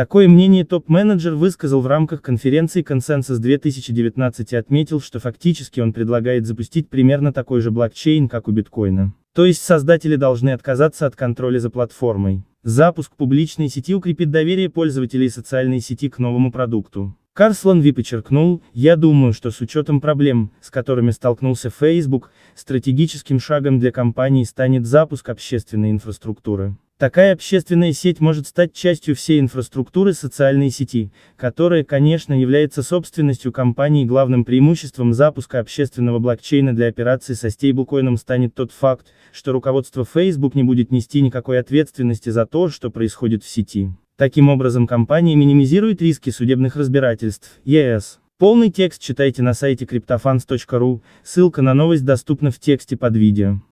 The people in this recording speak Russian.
Такое мнение топ-менеджер высказал в рамках конференции «Консенсус-2019» и отметил, что фактически он предлагает запустить примерно такой же блокчейн, как у биткоина. То есть создатели должны отказаться от контроля за платформой. Запуск публичной сети укрепит доверие пользователей социальной сети к новому продукту. Карслан Ви подчеркнул, я думаю, что с учетом проблем, с которыми столкнулся Facebook, стратегическим шагом для компании станет запуск общественной инфраструктуры. Такая общественная сеть может стать частью всей инфраструктуры социальной сети, которая, конечно, является собственностью компании. Главным преимуществом запуска общественного блокчейна для операций со стейблкоином станет тот факт, что руководство Facebook не будет нести никакой ответственности за то, что происходит в сети. Таким образом компания минимизирует риски судебных разбирательств. ЕС. Полный текст читайте на сайте cryptofans.ru, ссылка на новость доступна в тексте под видео.